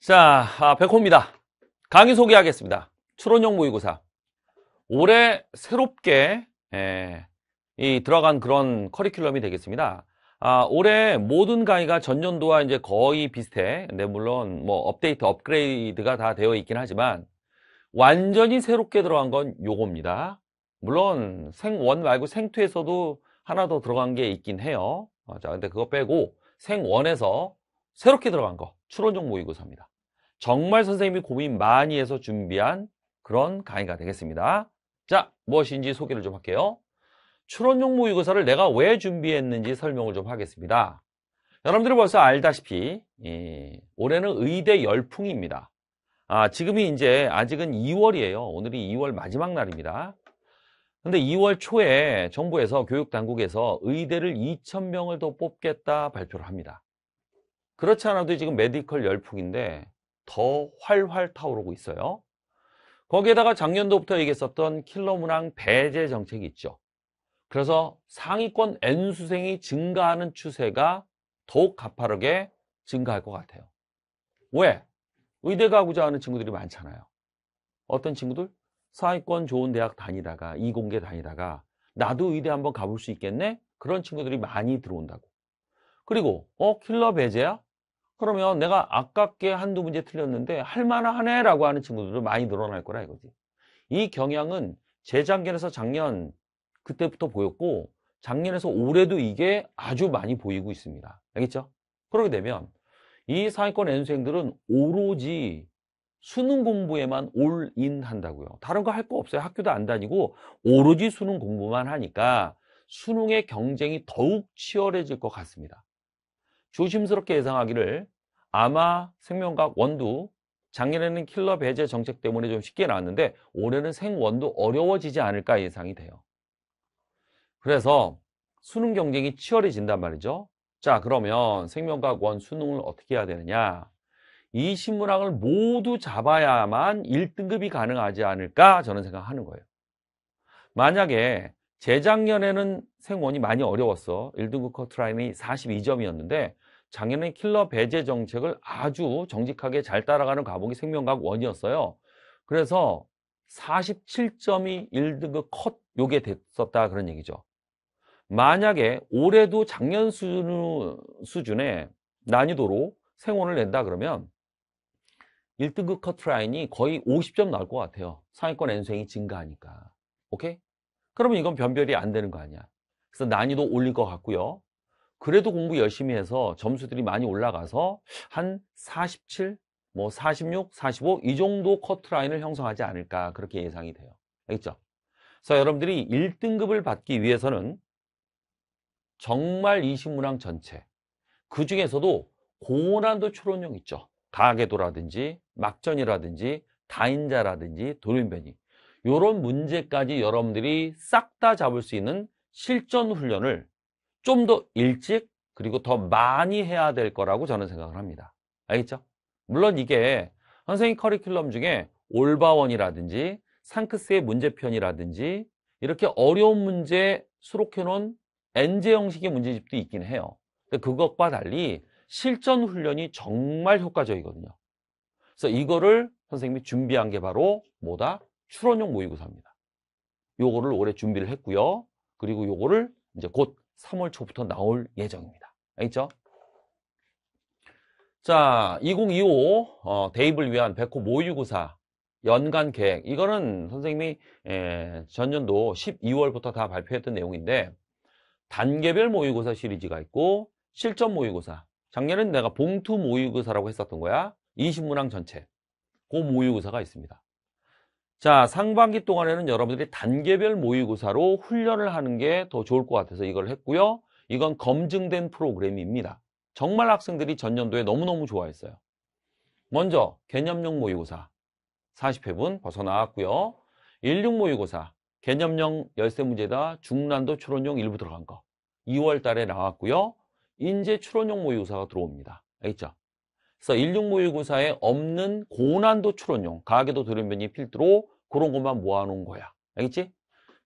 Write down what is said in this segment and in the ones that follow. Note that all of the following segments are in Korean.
자, 아, 백호입니다. 강의 소개하겠습니다. 추론형 모의고사. 올해 새롭게 에, 예, 이 들어간 그런 커리큘럼이 되겠습니다. 아, 올해 모든 강의가 전년도와 이제 거의 비슷해. 네, 물론 뭐 업데이트, 업그레이드가 다 되어 있긴 하지만 완전히 새롭게 들어간 건 요겁니다. 물론 생원 말고 생투에서도 하나 더 들어간 게 있긴 해요. 어, 자, 근데 그거 빼고 생원에서 새롭게 들어간 거. 추론적 모의고사입니다. 정말 선생님이 고민 많이 해서 준비한 그런 강의가 되겠습니다. 자, 무엇인지 소개를 좀 할게요. 추론용 모의고사를 내가 왜 준비했는지 설명을 좀 하겠습니다. 여러분들이 벌써 알다시피 예, 올해는 의대 열풍입니다. 아, 지금이 이제 아직은 2월이에요. 오늘이 2월 마지막 날입니다. 근데 2월 초에 정부에서 교육당국에서 의대를 2천명을더 뽑겠다 발표를 합니다. 그렇지 않아도 지금 메디컬 열풍인데 더 활활 타오르고 있어요. 거기에다가 작년도부터 얘기했었던 킬러 문항 배제 정책이 있죠. 그래서 상위권 N수생이 증가하는 추세가 더욱 가파르게 증가할 것 같아요. 왜? 의대 가고자 하는 친구들이 많잖아요. 어떤 친구들? 상위권 좋은 대학 다니다가 이공계 다니다가 나도 의대 한번 가볼 수 있겠네? 그런 친구들이 많이 들어온다고. 그리고 어 킬러 배제야? 그러면 내가 아깝게 한두 문제 틀렸는데 할만하네 라고 하는 친구들도 많이 늘어날 거라 이거지. 이 경향은 재작년에서 작년 그때부터 보였고 작년에서 올해도 이게 아주 많이 보이고 있습니다. 알겠죠? 그러게 되면 이 상위권 연수생들은 오로지 수능 공부에만 올인 한다고요. 다른 거 할 거 없어요. 학교도 안 다니고 오로지 수능 공부만 하니까 수능의 경쟁이 더욱 치열해질 것 같습니다. 조심스럽게 예상하기를 아마 생명각 원두 작년에는 킬러 배제 정책 때문에 좀 쉽게 나왔는데 올해는 생원도 어려워지지 않을까 예상이 돼요. 그래서 수능 경쟁이 치열해진단 말이죠. 자 그러면 생명과학 원 수능을 어떻게 해야 되느냐. 이 신문학을 모두 잡아야만 1등급이 가능하지 않을까 저는 생각하는 거예요. 만약에 재작년에는 생원이 많이 어려웠어. 1등급 커트라인이 42점이었는데 작년에 킬러 배제 정책을 아주 정직하게 잘 따라가는 과목이 생명과학 원이었어요. 그래서 47점이 1등급 컷 요게 됐었다 그런 얘기죠. 만약에 올해도 작년 수준의 난이도로 생원을 낸다 그러면 1등급 커트라인이 거의 50점 나올 것 같아요. 상위권 N수행이 증가하니까. 오케이? 그러면 이건 변별이 안 되는 거 아니야. 그래서 난이도 올릴 것 같고요. 그래도 공부 열심히 해서 점수들이 많이 올라가서 한 47, 뭐 46, 45 이 정도 커트라인을 형성하지 않을까 그렇게 예상이 돼요. 알겠죠? 그래서 여러분들이 1등급을 받기 위해서는 정말 이식문항 전체 그 중에서도 고난도 초론형 있죠. 가계도라든지 막전이라든지 다인자라든지 돌연변이 이런 문제까지 여러분들이 싹 다 잡을 수 있는 실전 훈련을 좀 더 일찍 그리고 더 많이 해야 될 거라고 저는 생각을 합니다. 알겠죠? 물론 이게 선생님 커리큘럼 중에 올바원이라든지 상크스의 문제편이라든지 이렇게 어려운 문제 수록해놓은 엔제 형식의 문제집도 있긴 해요. 근데 그것과 달리 실전 훈련이 정말 효과적이거든요. 그래서 이거를 선생님이 준비한 게 바로 뭐다? 추론용 모의고사입니다. 요거를 올해 준비를 했고요. 그리고 요거를 이제 곧 3월 초부터 나올 예정입니다. 알겠죠? 자, 2025 어, 대입을 위한 백호 모의고사 연간 계획. 이거는 선생님이 에, 예, 전년도 12월부터 다 발표했던 내용인데 단계별 모의고사 시리즈가 있고 실전 모의고사. 작년엔 내가 봉투 모의고사라고 했었던 거야. 20문항 전체. 그 모의고사가 있습니다. 자 상반기 동안에는 여러분들이 단계별 모의고사로 훈련을 하는 게 더 좋을 것 같아서 이걸 했고요. 이건 검증된 프로그램입니다. 정말 학생들이 전년도에 너무너무 좋아했어요. 먼저 개념형 모의고사 40회분 벗어나왔고요. 16 모의고사 개념형 열쇠 문제다 중난도 추론용 일부 들어간 거 2월 달에 나왔고요. 인재추론용 모의고사가 들어옵니다. 알겠죠? 그래서 16514에 없는 고난도 출원용 가계도 돌연변이 필두로 그런 것만 모아놓은 거야. 알겠지?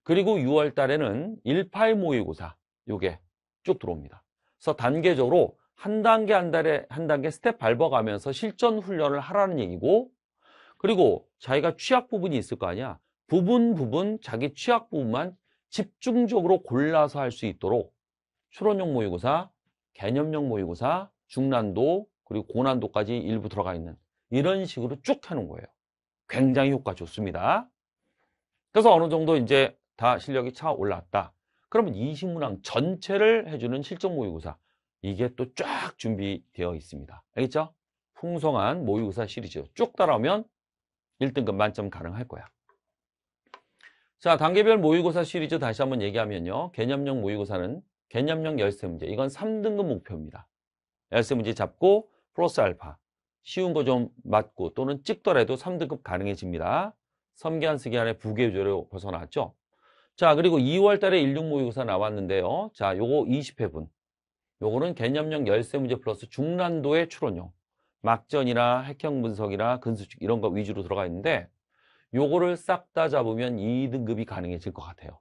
그리고 6월 달에는 18 모의고사 요게 쭉 들어옵니다. 그래서 단계적으로 한 단계 한 달에 한 단계 스텝 밟아가면서 실전 훈련을 하라는 얘기고 그리고 자기가 취약 부분이 있을 거 아니야. 부분 부분 자기 취약 부분만 집중적으로 골라서 할 수 있도록 출원용 모의고사, 개념용 모의고사, 중난도, 그리고 고난도까지 일부 들어가 있는 이런 식으로 쭉 하는 거예요. 굉장히 효과 좋습니다. 그래서 어느 정도 이제 다 실력이 차 올랐다. 그러면 이시문항 전체를 해주는 실전 모의고사 이게 또 쫙 준비되어 있습니다. 알겠죠? 풍성한 모의고사 시리즈 쭉 따라오면 1등급 만점 가능할 거야. 자, 단계별 모의고사 시리즈 다시 한번 얘기하면요. 개념형 모의고사는 개념형 열쇠 문제. 이건 3등급 목표입니다. 열쇠 문제 잡고 플러스 알파 쉬운 거 좀 맞고 또는 찍더라도 3등급 가능해집니다. 섬기한 쓰기 안에 부계조로 벗어났죠. 자 그리고 2월 달에 16 모의고사 나왔는데요. 자 요거 20회분 요거는 개념형 열쇠 문제 플러스 중난도의 추론형 막전이나 핵형 분석이나 근수축 이런 거 위주로 들어가 있는데 요거를 싹 다 잡으면 2등급이 가능해질 것 같아요.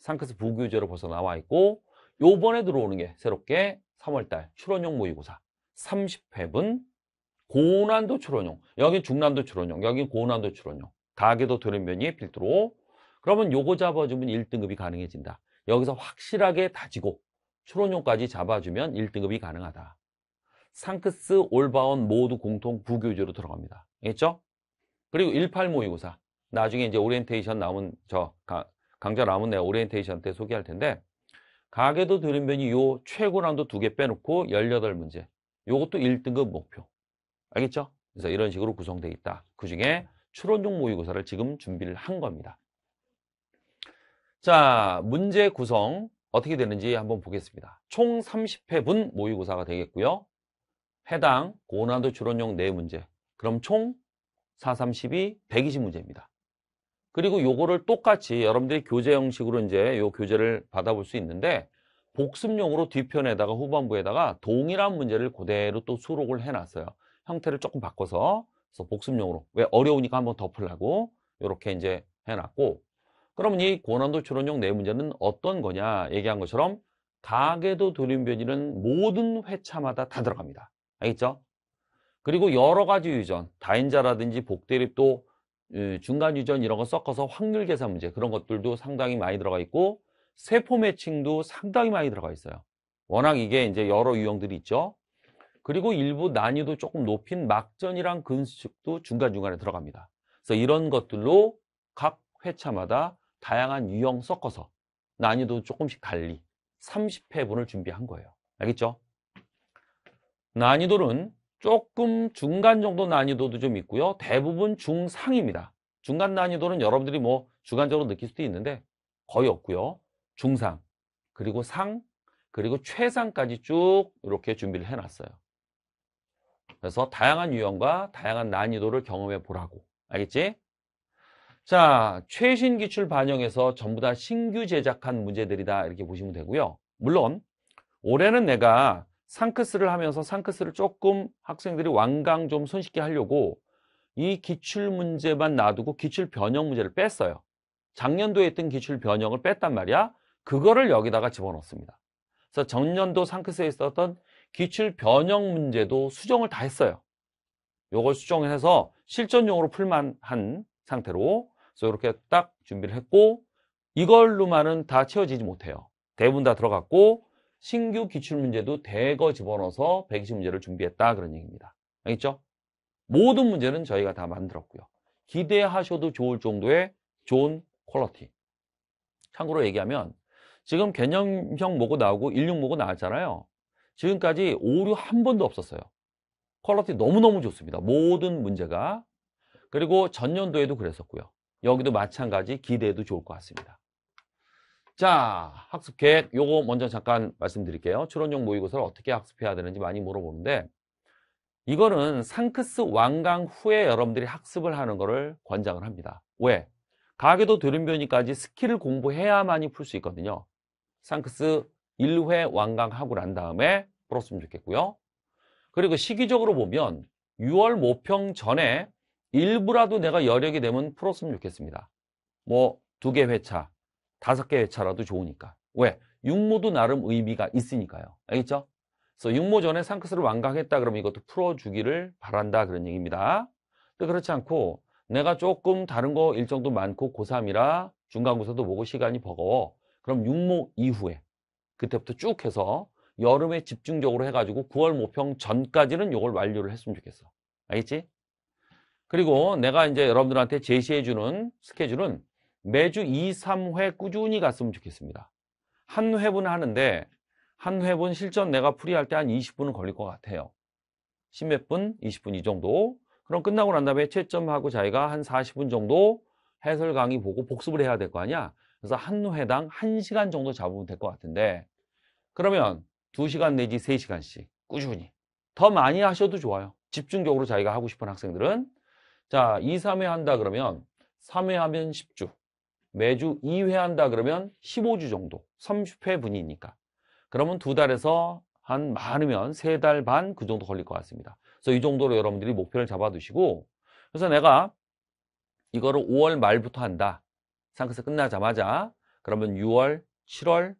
상크스 부교재로 벗어 나와 있고 요번에 들어오는 게 새롭게 3월달 추론형 모의고사 30회분 고난도 출원용 여긴 중난도 출원용 여긴 고난도 출원용 가계도 돌연변이의 필두로 그러면 요거 잡아주면 1등급이 가능해진다 여기서 확실하게 다지고 출원용까지 잡아주면 1등급이 가능하다 상크스 올바온 모두 공통 부교재로 들어갑니다 알겠죠? 그리고 18 모의고사 나중에 이제 오리엔테이션 남은 저 강좌 남은 내 오리엔테이션 때 소개할 텐데 가계도 돌연변이 요 최고 난도 두 개 빼놓고 18문제 요것도 1등급 목표. 알겠죠? 그래서 이런 식으로 구성되어 있다. 그중에 추론형 네. 모의고사를 지금 준비를 한 겁니다. 자, 문제 구성 어떻게 되는지 한번 보겠습니다. 총 30회분 모의고사가 되겠고요. 해당 고난도 추론용 4문제. 그럼 총 4, 3, 2 120문제입니다. 그리고 요거를 똑같이 여러분들이 교재 형식으로 이제 요 교재를 받아볼 수 있는데 복습용으로 뒤편에다가 후반부에다가 동일한 문제를 그대로 또 수록을 해놨어요. 형태를 조금 바꿔서 그래서 복습용으로 왜 어려우니까 한번 덮으려고 이렇게 이제 해놨고 그러면 이 고난도 추론용 네 문제는 어떤 거냐 얘기한 것처럼 가계도 돌림변이는 모든 회차마다 다 들어갑니다. 알겠죠? 그리고 여러 가지 유전, 다인자라든지 복대립도 중간 유전 이런 거 섞어서 확률 계산 문제 그런 것들도 상당히 많이 들어가 있고 세포 매칭도 상당히 많이 들어가 있어요. 워낙 이게 이제 여러 유형들이 있죠. 그리고 일부 난이도 조금 높인 막전이랑 근수측도 중간중간에 들어갑니다. 그래서 이런 것들로 각 회차마다 다양한 유형 섞어서 난이도 조금씩 달리 30회분을 준비한 거예요. 알겠죠? 난이도는 조금 중간 정도 난이도도 좀 있고요. 대부분 중상입니다. 중간 난이도는 여러분들이 뭐 주관적으로 느낄 수도 있는데 거의 없고요. 중상, 그리고 상, 그리고 최상까지 쭉 이렇게 준비를 해놨어요. 그래서 다양한 유형과 다양한 난이도를 경험해 보라고. 알겠지? 자, 최신 기출 반영에서 전부 다 신규 제작한 문제들이다 이렇게 보시면 되고요. 물론 올해는 내가 상크스를 하면서 상크스를 조금 학생들이 완강 좀 손쉽게 하려고 이 기출 문제만 놔두고 기출 변형 문제를 뺐어요. 작년도에 했던 기출 변형을 뺐단 말이야. 그거를 여기다가 집어넣습니다. 그래서 전년도 상크스에 있었던 기출 변형 문제도 수정을 다 했어요. 요걸 수정해서 실전용으로 풀만한 상태로 그래서 이렇게 딱 준비를 했고 이걸로만은 다 채워지지 못해요. 대부분 다 들어갔고 신규 기출 문제도 대거 집어넣어서 120문제를 준비했다 그런 얘기입니다. 알겠죠? 모든 문제는 저희가 다 만들었고요. 기대하셔도 좋을 정도의 좋은 퀄러티. 참고로 얘기하면 지금 개념형 모고 나오고 16 모고 나왔잖아요. 지금까지 오류 한 번도 없었어요. 퀄러티 너무너무 좋습니다. 모든 문제가. 그리고 전년도에도 그랬었고요. 여기도 마찬가지 기대해도 좋을 것 같습니다. 자, 학습 계획 요거 먼저 잠깐 말씀드릴게요. 추론형 모의고사를 어떻게 학습해야 되는지 많이 물어보는데 이거는 상크스 완강 후에 여러분들이 학습을 하는 거를 권장을 합니다. 왜? 가게도들은변이까지 스킬을 공부해야만이 풀 수 있거든요. 상크스 1회 완강하고 난 다음에 풀었으면 좋겠고요. 그리고 시기적으로 보면 6월 모평 전에 일부라도 내가 여력이 되면 풀었으면 좋겠습니다. 뭐 두 개 회차, 다섯 개 회차라도 좋으니까. 왜? 육모도 나름 의미가 있으니까요. 알겠죠? 그래서 육모 전에 상크스를 완강했다 그러면 이것도 풀어주기를 바란다 그런 얘기입니다. 또 그렇지 않고 내가 조금 다른 거 일정도 많고 고3이라 중간고사도 보고 시간이 버거워. 그럼 6모 이후에 그때부터 쭉 해서 여름에 집중적으로 해가지고 9월 모평 전까지는 이걸 완료를 했으면 좋겠어. 알겠지? 그리고 내가 이제 여러분들한테 제시해주는 스케줄은 매주 2, 3회 꾸준히 갔으면 좋겠습니다. 한 회분 하는데 한 회분 실전 내가 풀이할 때 한 20분은 걸릴 것 같아요. 10 몇 분, 20분 이 정도. 그럼 끝나고 난 다음에 채점하고 자기가 한 40분 정도 해설 강의 보고 복습을 해야 될 거 아니야. 그래서 한 회당 1시간 정도 잡으면 될 것 같은데 그러면 2시간 내지 3시간씩 꾸준히 더 많이 하셔도 좋아요. 집중적으로 자기가 하고 싶은 학생들은 자, 2, 3회 한다 그러면 3회 하면 10주 매주 2회 한다 그러면 15주 정도 30회 분이니까 그러면 두 달에서 한 많으면 세 달 반 그 정도 걸릴 것 같습니다. 그래서 이 정도로 여러분들이 목표를 잡아두시고 그래서 내가 이거를 5월 말부터 한다. 상크스 끝나자마자 그러면 6월, 7월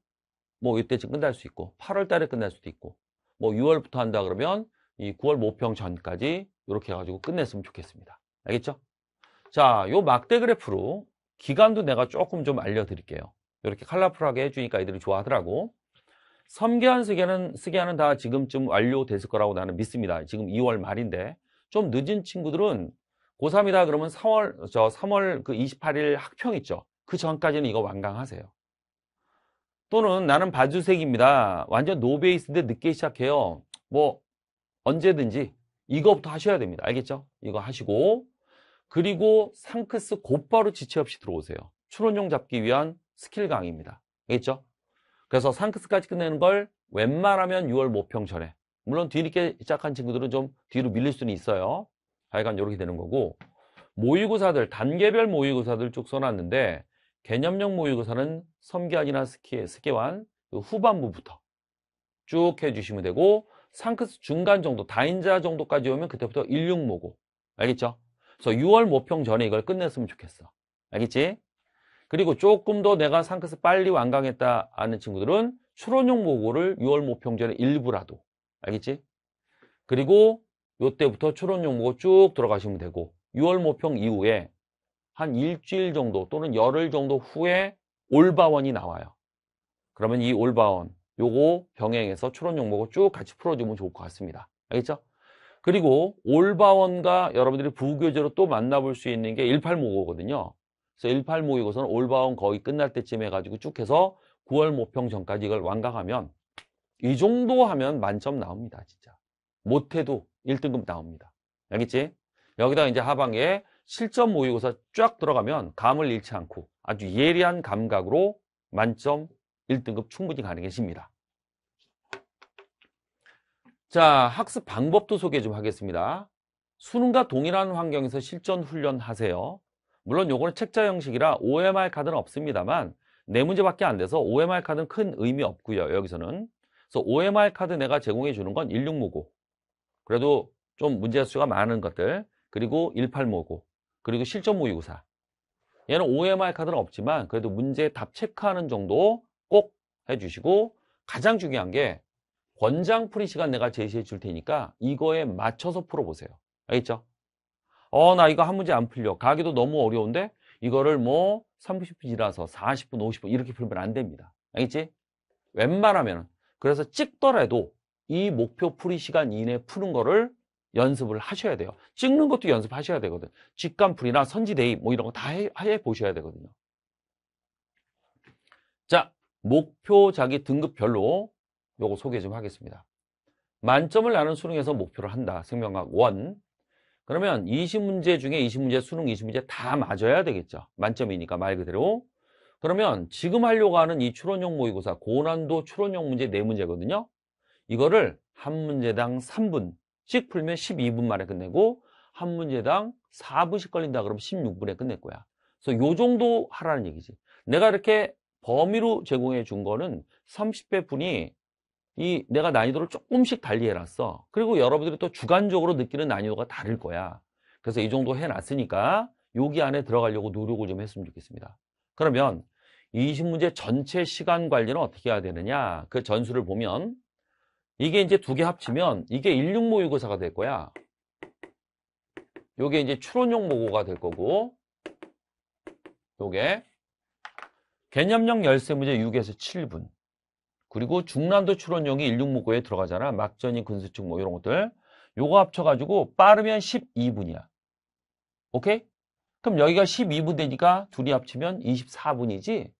뭐 이때쯤 끝날 수 있고 8월 달에 끝날 수도 있고 뭐 6월부터 한다 그러면 이 9월 모평 전까지 이렇게 해가지고 끝냈으면 좋겠습니다. 알겠죠? 자, 요 막대 그래프로 기간도 내가 조금 좀 알려드릴게요. 이렇게 칼라풀하게 해주니까 애들이 좋아하더라고. 섬계한 쓰기는 쓰기하는 다 지금쯤 완료됐을 거라고 나는 믿습니다. 지금 2월 말인데 좀 늦은 친구들은 고3이다 그러면 3월, 저 3월 그 28일 학평 있죠. 그 전까지는 이거 완강하세요. 또는 나는 바주색입니다. 완전 노베이스인데 늦게 시작해요. 뭐 언제든지 이거부터 하셔야 됩니다. 알겠죠? 이거 하시고 그리고 상크스 곧바로 지체 없이 들어오세요. 출원용 잡기 위한 스킬 강의입니다. 알겠죠? 그래서 상크스까지 끝내는 걸 웬만하면 6월 모평 전에 물론 뒤늦게 시작한 친구들은 좀 뒤로 밀릴 수는 있어요. 하여간 이렇게 되는 거고 모의고사들 단계별 모의고사들 쭉 써놨는데 개념형 모의고사는 섬기안이나 스키, 스케완 후반부부터 쭉 해주시면 되고 상크스 중간 정도 다인자 정도까지 오면 그때부터 16모고 알겠죠? 그래서 6월 모평 전에 이걸 끝냈으면 좋겠어 알겠지? 그리고 조금 더 내가 상크스 빨리 완강했다 하는 친구들은 추론용 모고를 6월 모평 전에 일부라도 알겠지? 그리고 요때부터 추론용무가쭉 들어가시면 되고 6월 모평 이후에 한 일주일 정도 또는 열흘 정도 후에 올바원이 나와요. 그러면 이 올바원 요거 병행해서 추론용목가쭉 같이 풀어주면 좋을 것 같습니다. 알겠죠? 그리고 올바원과 여러분들이 부교재로 또 만나볼 수 있는 게 18모고거든요. 그래서 1 8모이고서는 올바원 거의 끝날 때쯤 해가지고 쭉 해서 9월 모평 전까지 이걸 완강하면 이 정도 하면 만점 나옵니다. 진짜. 못해도 1등급 나옵니다. 알겠지? 여기다 이제 하반기에 실전 모의고사 쫙 들어가면 감을 잃지 않고 아주 예리한 감각으로 만점 1등급 충분히 가능해집니다. 자, 학습 방법도 소개 좀 하겠습니다. 수능과 동일한 환경에서 실전 훈련하세요. 물론 요거는 책자 형식이라 OMR 카드는 없습니다만 네 문제밖에 안 돼서 OMR 카드는 큰 의미 없고요. 여기서는 그래서 OMR 카드 내가 제공해 주는 건 16모고 그래도 좀 문제 수가 많은 것들 그리고 1859 그리고 실전 모의고사 얘는 OMR 카드는 없지만 그래도 문제 답 체크하는 정도 꼭 해주시고 가장 중요한 게 권장 풀이 시간 내가 제시해 줄 테니까 이거에 맞춰서 풀어보세요 알겠죠? 어 나 이거 한 문제 안 풀려 가기도 너무 어려운데 이거를 뭐 30분이라서 40분 50분 이렇게 풀면 안 됩니다 알겠지? 웬만하면 그래서 찍더라도 이 목표 풀이 시간 이내 푸는 거를 연습을 하셔야 돼요. 찍는 것도 연습하셔야 되거든. 직감 풀이나 선지 대입 뭐 이런 거 다해 보셔야 되거든요. 자, 목표 자기 등급별로 요거 소개 좀 하겠습니다. 만점을 나는 수능에서 목표를 한다. 생명학 1. 그러면 20문제 중에 20문제, 수능 20문제 다 맞아야 되겠죠. 만점이니까 말 그대로. 그러면 지금 하려고 하는 이 추론형 모의고사, 고난도 추론형 문제 4문제거든요. 이거를 한 문제당 3분씩 풀면 12분 만에 끝내고 한 문제당 4분씩 걸린다 그러면 16분에 끝낼 거야. 그래서 요 정도 하라는 얘기지. 내가 이렇게 범위로 제공해 준 거는 30배 분이 이 내가 난이도를 조금씩 달리 해놨어. 그리고 여러분들이 또 주관적으로 느끼는 난이도가 다를 거야. 그래서 이 정도 해놨으니까 여기 안에 들어가려고 노력을 좀 했으면 좋겠습니다. 그러면 20문제 전체 시간 관리는 어떻게 해야 되느냐? 그 전수를 보면 이게 이제 두 개 합치면 이게 16모의고사가 될 거야. 요게 이제 추론용 모고가 될 거고 요게 개념형 열쇠 문제 6에서 7분 그리고 중난도 추론용이 16모고에 들어가잖아. 막전이 근수축 뭐 이런 것들 요거 합쳐가지고 빠르면 12분이야. 오케이? 그럼 여기가 12분 되니까 둘이 합치면 24분이지?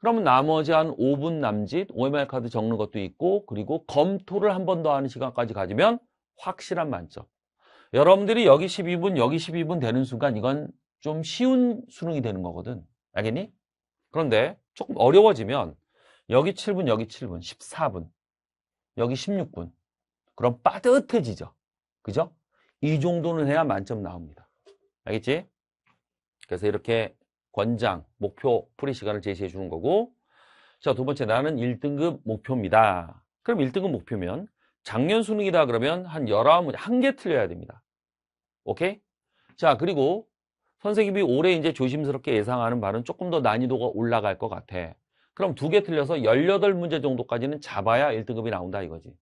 그러면 나머지 한 5분 남짓 OMR 카드 적는 것도 있고 그리고 검토를 한 번 더 하는 시간까지 가지면 확실한 만점. 여러분들이 여기 12분 여기 12분 되는 순간 이건 좀 쉬운 수능이 되는 거거든. 알겠니? 그런데 조금 어려워지면 여기 7분 여기 7분 14분 여기 16분 그럼 빠듯해지죠. 그죠? 이 정도는 해야 만점 나옵니다. 알겠지? 그래서 이렇게 권장, 목표, 풀이 시간을 제시해 주는 거고 자, 두 번째 나는 1등급 목표입니다. 그럼 1등급 목표면 작년 수능이다 그러면 한 19문제, 한 개 틀려야 됩니다. 오케이? 자, 그리고 선생님이 올해 이제 조심스럽게 예상하는 바는 조금 더 난이도가 올라갈 것 같아. 그럼 두 개 틀려서 18문제 정도까지는 잡아야 1등급이 나온다 이거지.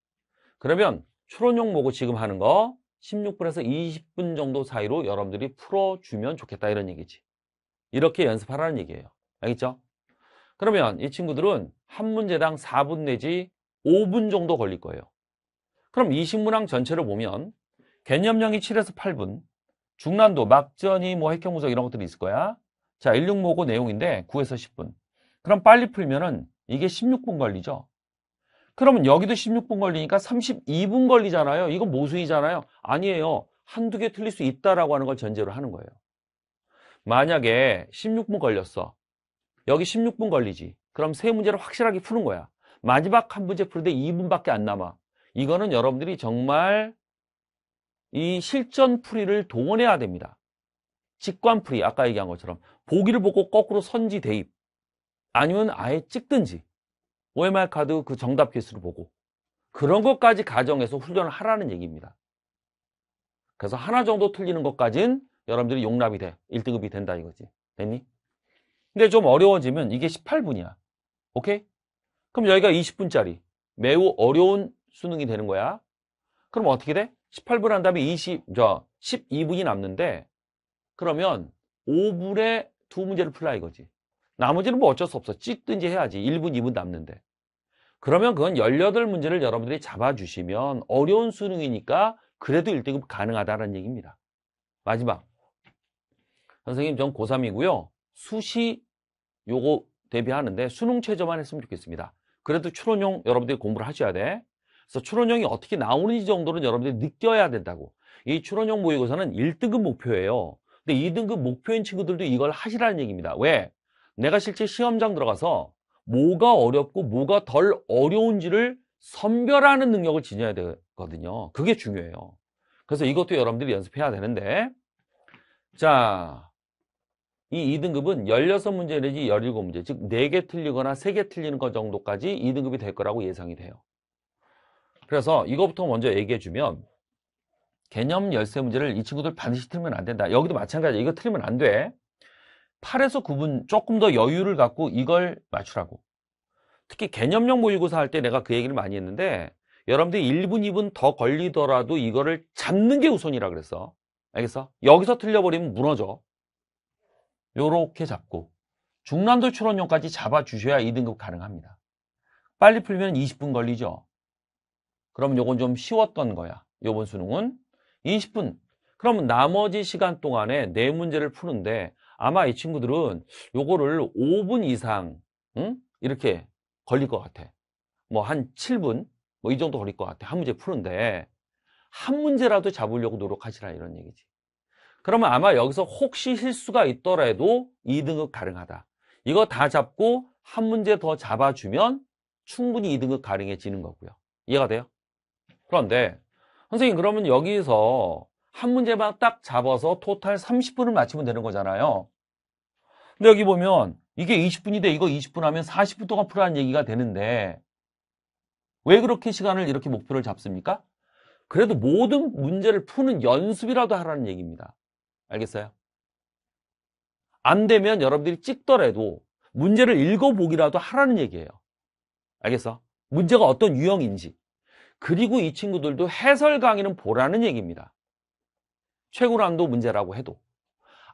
그러면 추론용 모고 지금 하는 거 16분에서 20분 정도 사이로 여러분들이 풀어주면 좋겠다 이런 얘기지. 이렇게 연습하라는 얘기예요. 알겠죠? 그러면 이 친구들은 한 문제당 4분 내지 5분 정도 걸릴 거예요. 그럼 이 식문항 전체를 보면 개념형이 7에서 8분, 중난도, 막전이, 뭐 핵형분석 이런 것들이 있을 거야. 자, 16모고 내용인데 9에서 10분. 그럼 빨리 풀면은 이게 16분 걸리죠. 그러면 여기도 16분 걸리니까 32분 걸리잖아요. 이건 모순이잖아요. 아니에요. 한두 개 틀릴 수 있다라고 하는 걸 전제로 하는 거예요. 만약에 16분 걸렸어. 여기 16분 걸리지. 그럼 세 문제를 확실하게 푸는 거야. 마지막 한 문제 풀는데 2분밖에 안 남아. 이거는 여러분들이 정말 이 실전 풀이를 동원해야 됩니다. 직관 풀이, 아까 얘기한 것처럼 보기를 보고 거꾸로 선지 대입 아니면 아예 찍든지 OMR 카드 그 정답 개수를 보고 그런 것까지 가정해서 훈련을 하라는 얘기입니다. 그래서 하나 정도 틀리는 것까진 여러분들이 용납이 돼. 1등급이 된다 이거지. 됐니? 근데 좀 어려워지면 이게 18분이야. 오케이? 그럼 여기가 20분짜리. 매우 어려운 수능이 되는 거야. 그럼 어떻게 돼? 18분 한 다음에 20, 저, 12분이 남는데, 그러면 5분에 두 문제를 풀라 이거지. 나머지는 뭐 어쩔 수 없어. 찍든지 해야지. 1분, 2분 남는데. 그러면 그건 18문제를 여러분들이 잡아주시면 어려운 수능이니까 그래도 1등급 가능하다는 얘기입니다. 마지막. 선생님 전 고3이고요. 수시 요거 대비하는데 수능 최저만 했으면 좋겠습니다. 그래도 추론형 여러분들이 공부를 하셔야 돼. 그래서 추론형이 어떻게 나오는지 정도는 여러분들이 느껴야 된다고. 이 추론형 모의고사는 1등급 목표예요. 근데 2등급 목표인 친구들도 이걸 하시라는 얘기입니다. 왜? 내가 실제 시험장 들어가서 뭐가 어렵고 뭐가 덜 어려운지를 선별하는 능력을 지녀야 되거든요. 그게 중요해요. 그래서 이것도 여러분들이 연습해야 되는데 자이 2등급은 16문제 내지 17문제, 즉 4개 틀리거나 3개 틀리는 것 정도까지 2등급이 될 거라고 예상이 돼요. 그래서 이거부터 먼저 얘기해 주면 개념 열쇠 문제를 이 친구들 반드시 틀면 안 된다. 여기도 마찬가지야. 이거 틀리면 안 돼. 8에서 9분 조금 더 여유를 갖고 이걸 맞추라고. 특히 개념형 모의고사 할 때 내가 그 얘기를 많이 했는데 여러분들이 1분, 2분 더 걸리더라도 이거를 잡는 게 우선이라 그랬어. 알겠어? 여기서 틀려버리면 무너져. 요렇게 잡고 중남도 출원료까지 잡아주셔야 2등급 가능합니다. 빨리 풀면 20분 걸리죠. 그럼 요건 좀 쉬웠던 거야. 요번 수능은 20분. 그럼 나머지 시간 동안에 네 문제를 푸는데 아마 이 친구들은 요거를 5분 이상 응? 이렇게 걸릴 것 같아. 뭐 한 7분 뭐 이 정도 걸릴 것 같아. 한 문제 푸는데 한 문제라도 잡으려고 노력하시라 이런 얘기지. 그러면 아마 여기서 혹시 실수가 있더라도 2등급 가능하다. 이거 다 잡고 한 문제 더 잡아주면 충분히 2등급 가능해지는 거고요. 이해가 돼요? 그런데 선생님 그러면 여기서 한 문제만 딱 잡아서 토탈 30분을 맞히면 되는 거잖아요. 근데 여기 보면 이게 20분이 돼 이거 20분 하면 40분 동안 풀라는 어 얘기가 되는데 왜 그렇게 시간을 이렇게 목표를 잡습니까? 그래도 모든 문제를 푸는 연습이라도 하라는 얘기입니다. 알겠어요? 안 되면 여러분들이 찍더라도 문제를 읽어보기라도 하라는 얘기예요. 알겠어? 문제가 어떤 유형인지. 그리고 이 친구들도 해설 강의는 보라는 얘기입니다. 최고난도 문제라고 해도.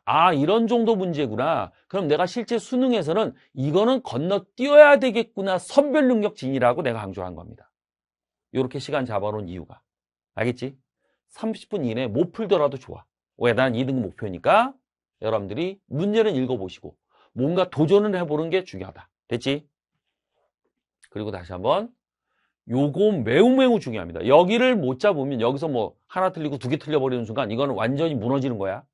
아 이런 정도 문제구나. 그럼 내가 실제 수능에서는 이거는 건너뛰어야 되겠구나. 선별 능력 진이라고 내가 강조한 겁니다. 이렇게 시간 잡아놓은 이유가. 알겠지? 30분 이내 에못 풀더라도 좋아. 왜? 나는 2등 목표니까 여러분들이 문제는 읽어보시고 뭔가 도전을 해보는 게 중요하다. 됐지? 그리고 다시 한번 요거 매우 매우 중요합니다. 여기를 못 잡으면 여기서 뭐 하나 틀리고 두 개 틀려버리는 순간 이거는 완전히 무너지는 거야.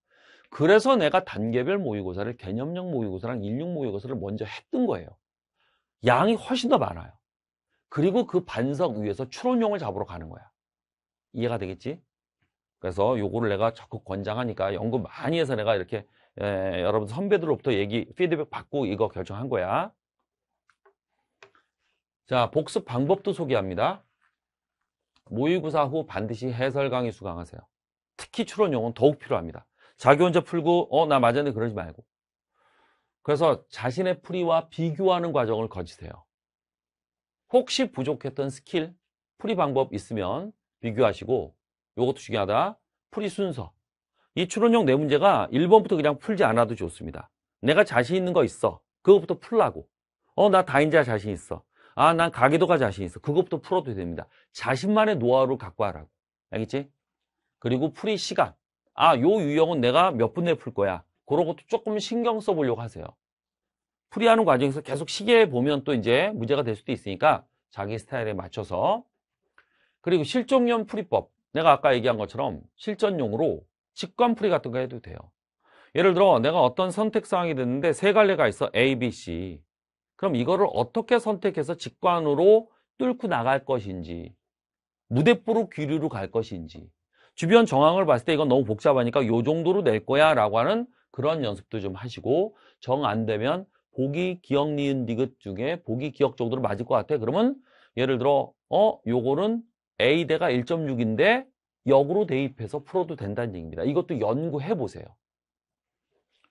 그래서 내가 단계별 모의고사를 개념형 모의고사랑 인육 모의고사를 먼저 했던 거예요. 양이 훨씬 더 많아요. 그리고 그 반석 위에서 추론형을 잡으러 가는 거야. 이해가 되겠지? 그래서 요거를 내가 적극 권장하니까 연구 많이 해서 내가 이렇게 에, 예, 여러분 선배들로부터 얘기 피드백 받고 이거 결정한 거야. 자 복습 방법도 소개합니다. 모의고사 후 반드시 해설 강의 수강하세요. 특히 추론용은 더욱 필요합니다. 자기 혼자 풀고 어나 맞았는데 그러지 말고 그래서 자신의 풀이와 비교하는 과정을 거치세요. 혹시 부족했던 스킬, 풀이 방법 있으면 비교하시고 이것도 중요하다. 풀이 순서. 이 추론형 네 문제가 1번부터 그냥 풀지 않아도 좋습니다. 내가 자신 있는 거 있어. 그것부터 풀라고. 어, 나 다인자 자신 있어. 아, 난 가계도가 자신 있어. 그것부터 풀어도 됩니다. 자신만의 노하우를 갖고 하라고. 알겠지? 그리고 풀이 시간. 아, 요 유형은 내가 몇 분 내에 풀 거야. 그런 것도 조금 신경 써보려고 하세요. 풀이하는 과정에서 계속 시계에 보면 또 이제 문제가 될 수도 있으니까 자기 스타일에 맞춰서. 그리고 실종연 풀이법. 내가 아까 얘기한 것처럼 실전용으로 직관풀이 같은 거 해도 돼요. 예를 들어 내가 어떤 선택사항이 됐는데 세 갈래가 있어 A, B, C 그럼 이거를 어떻게 선택해서 직관으로 뚫고 나갈 것인지 무대포로 귀류로 갈 것인지 주변 정황을 봤을 때 이건 너무 복잡하니까 요 정도로 낼 거야 라고 하는 그런 연습도 좀 하시고 정 안 되면 보기 기억 니은 디귿 중에 보기 기억 정도로 맞을 것 같아 그러면 예를 들어 어 요거는 A대가 1.6인데 역으로 대입해서 풀어도 된다는 얘기입니다. 이것도 연구해 보세요.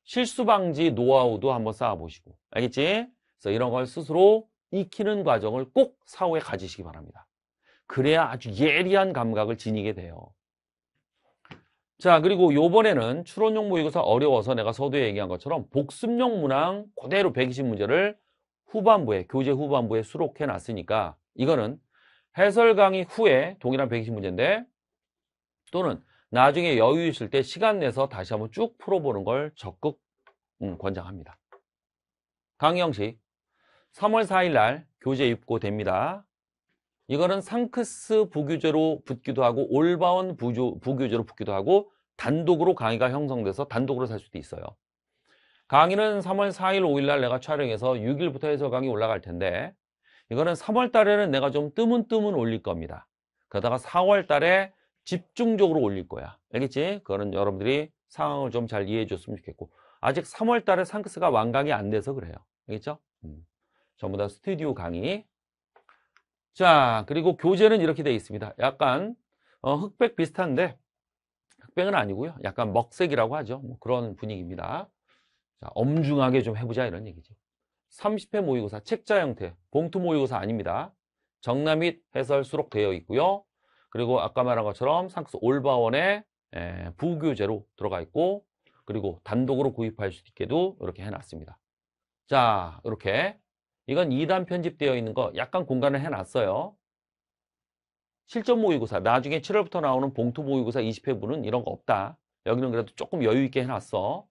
실수 방지 노하우도 한번 쌓아보시고 알겠지? 그래서 이런 걸 스스로 익히는 과정을 꼭 사후에 가지시기 바랍니다. 그래야 아주 예리한 감각을 지니게 돼요. 자 그리고 요번에는 추론용 모의고사 어려워서 내가 서두에 얘기한 것처럼 복습용 문항 그대로 120문제를 후반부에 교재 후반부에 수록해 놨으니까 이거는 해설 강의 후에 동일한 120문제인데 또는 나중에 여유 있을 때 시간 내서 다시 한번 쭉 풀어보는 걸 적극 음, 권장합니다. 강의 형식 3월 4일 날 교재 입고됩니다. 이거는 상크스 부교재로 붙기도 하고 올바운 부조, 부교재로 붙기도 하고 단독으로 강의가 형성돼서 단독으로 살 수도 있어요. 강의는 3월 4일, 5일 날 내가 촬영해서 6일부터 해설 강의 올라갈 텐데 이거는 3월 달에는 내가 좀 뜨문뜨문 올릴 겁니다. 그러다가 4월 달에 집중적으로 올릴 거야. 알겠지? 그거는 여러분들이 상황을 좀 잘 이해해 줬으면 좋겠고 아직 3월 달에 상크스가 완강이 안 돼서 그래요. 알겠죠? 음. 전부 다 스튜디오 강의. 자, 그리고 교재는 이렇게 되어 있습니다. 약간 어, 흑백 비슷한데 흑백은 아니고요. 약간 먹색이라고 하죠. 뭐 그런 분위기입니다. 자, 엄중하게 좀 해보자 이런 얘기죠. 30회 모의고사 책자 형태, 봉투 모의고사 아닙니다. 정답 및 해설 수록되어 있고요. 그리고 아까 말한 것처럼 상스 올바원의 예, 부교재로 들어가 있고 그리고 단독으로 구입할 수 있게도 이렇게 해놨습니다. 자, 이렇게 이건 2단 편집되어 있는 거 약간 공간을 해놨어요. 실전 모의고사, 나중에 7월부터 나오는 봉투 모의고사 20회분은 이런 거 없다. 여기는 그래도 조금 여유 있게 해놨어.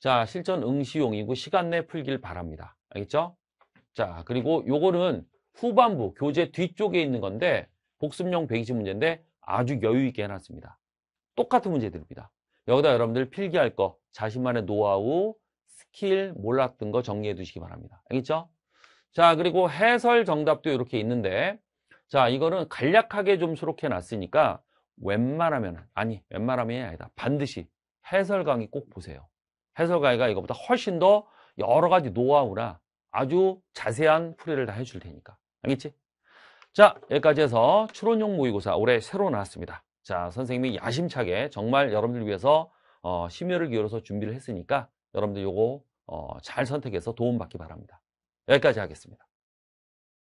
자, 실전 응시용이고 시간 내 풀길 바랍니다. 알겠죠? 자, 그리고 요거는 후반부, 교재 뒤쪽에 있는 건데 복습용 120 문제인데 아주 여유 있게 해놨습니다. 똑같은 문제들입니다. 여기다 여러분들 필기할 거, 자신만의 노하우, 스킬, 몰랐던 거 정리해 두시기 바랍니다. 알겠죠? 자, 그리고 해설 정답도 이렇게 있는데 자, 이거는 간략하게 좀 수록해 놨으니까 웬만하면, 아니, 웬만하면 아니다. 반드시 해설 강의 꼭 보세요. 해설 강의가 이거보다 훨씬 더 여러 가지 노하우나 아주 자세한 풀이를 다 해줄 테니까. 알겠지? 자, 여기까지 해서 추론용 모의고사 올해 새로 나왔습니다. 자, 선생님이 야심차게 정말 여러분들 위해서 어, 심혈을 기울여서 준비를 했으니까 여러분들 요거 어, 잘 선택해서 도움받기 바랍니다. 여기까지 하겠습니다.